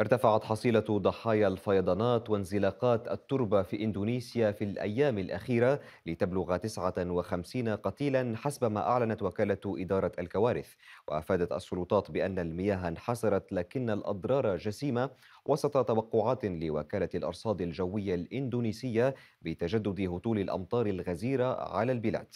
ارتفعت حصيلة ضحايا الفيضانات وانزلاقات التربة في إندونيسيا في الأيام الأخيرة لتبلغ 59 قتيلا حسب ما أعلنت وكالة إدارة الكوارث وأفادت السلطات بأن المياه انحسرت لكن الأضرار جسيمة وسط توقعات لوكالة الأرصاد الجوية الإندونيسية بتجدد هطول الأمطار الغزيرة على البلاد